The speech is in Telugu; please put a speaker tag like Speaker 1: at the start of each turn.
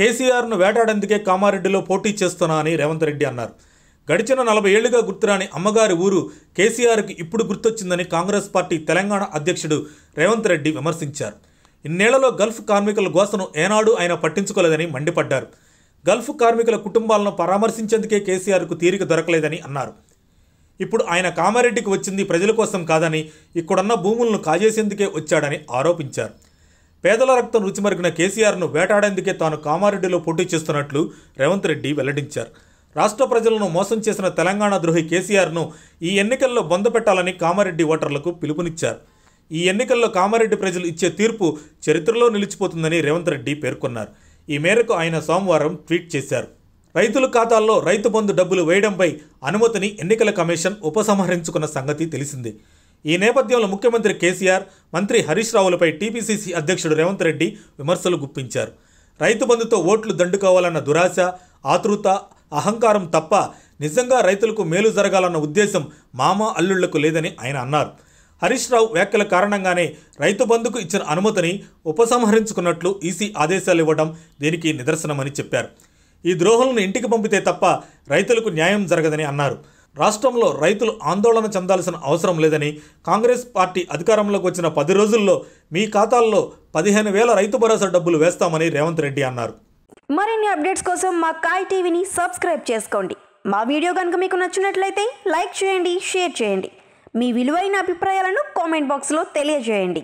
Speaker 1: కేసీఆర్ను వేటాడేందుకే కామారెడ్డిలో పోటీ చేస్తున్నా అని రేవంత్ రెడ్డి అన్నారు గడిచిన నలభై ఏళ్లుగా గుర్తురాని అమ్మగారి ఊరు కేసీఆర్కి ఇప్పుడు గుర్తొచ్చిందని కాంగ్రెస్ పార్టీ తెలంగాణ అధ్యక్షుడు రేవంత్ రెడ్డి విమర్శించారు ఇన్నేళ్లలో గల్ఫ్ కార్మికుల గోసను ఏనాడు ఆయన పట్టించుకోలేదని మండిపడ్డారు గల్ఫ్ కార్మికుల కుటుంబాలను పరామర్శించేందుకే కేసీఆర్కు తీరిక దొరకలేదని అన్నారు ఇప్పుడు ఆయన కామారెడ్డికి వచ్చింది ప్రజల కోసం కాదని ఇక్కడున్న భూములను కాజేసేందుకే వచ్చాడని ఆరోపించారు పేదల రక్తం రుచిమరిగిన కేసీఆర్ను వేటాడేందుకే తాను కామారెడ్డిలో పోటీ చేస్తున్నట్లు రేవంత్ రెడ్డి వెల్లడించారు రాష్ట్ర ప్రజలను మోసం చేసిన తెలంగాణ ద్రోహి కేసీఆర్ను ఈ ఎన్నికల్లో బొంద పెట్టాలని కామారెడ్డి ఓటర్లకు పిలుపునిచ్చారు ఈ ఎన్నికల్లో కామారెడ్డి ప్రజలు ఇచ్చే తీర్పు చరిత్రలో నిలిచిపోతుందని రేవంత్ రెడ్డి పేర్కొన్నారు ఈ మేరకు ఆయన సోమవారం ట్వీట్ చేశారు రైతుల ఖాతాల్లో రైతు బంధు డబ్బులు వేయడంపై అనుమతిని ఎన్నికల కమిషన్ ఉపసంహరించుకున్న సంగతి తెలిసిందే ఈ నేపథ్యంలో ముఖ్యమంత్రి కేసీఆర్ మంత్రి హరీష్ రావులపై టీపీసీసీ అధ్యక్షుడు రేవంత్ రెడ్డి విమర్శలు గుప్పించారు రైతు బంధుతో ఓట్లు దండుకోవాలన్న దురాశ ఆతృత అహంకారం తప్ప నిజంగా రైతులకు మేలు జరగాలన్న ఉద్దేశం మామ అల్లుళ్లకు లేదని ఆయన అన్నారు హరీష్ రావు వ్యాఖ్యల కారణంగానే రైతు బంధుకు ఇచ్చిన అనుమతిని ఉపసంహరించుకున్నట్లు ఈసీ ఆదేశాలు ఇవ్వడం దీనికి నిదర్శనమని చెప్పారు ఈ ద్రోహులను ఇంటికి పంపితే తప్ప రైతులకు న్యాయం జరగదని అన్నారు రాష్ట్రంలో రైతులు ఆందోళన చెందాల్సిన అవసరం లేదని కాంగ్రెస్ పార్టీ అధికారంలోకి వచ్చిన పది రోజుల్లో మీ ఖాతాల్లో పదిహేను వేల రైతు భరోసా డబ్బులు వేస్తామని రేవంత్ రెడ్డి అన్నారు
Speaker 2: మరిన్ని అప్డేట్స్ కోసం మా కాయ్ టీవీని సబ్స్క్రైబ్ చేసుకోండి మా వీడియో కనుక మీకు నచ్చినట్లయితే లైక్ చేయండి షేర్ చేయండి మీ విలువైన అభిప్రాయాలను కామెంట్ బాక్స్లో తెలియజేయండి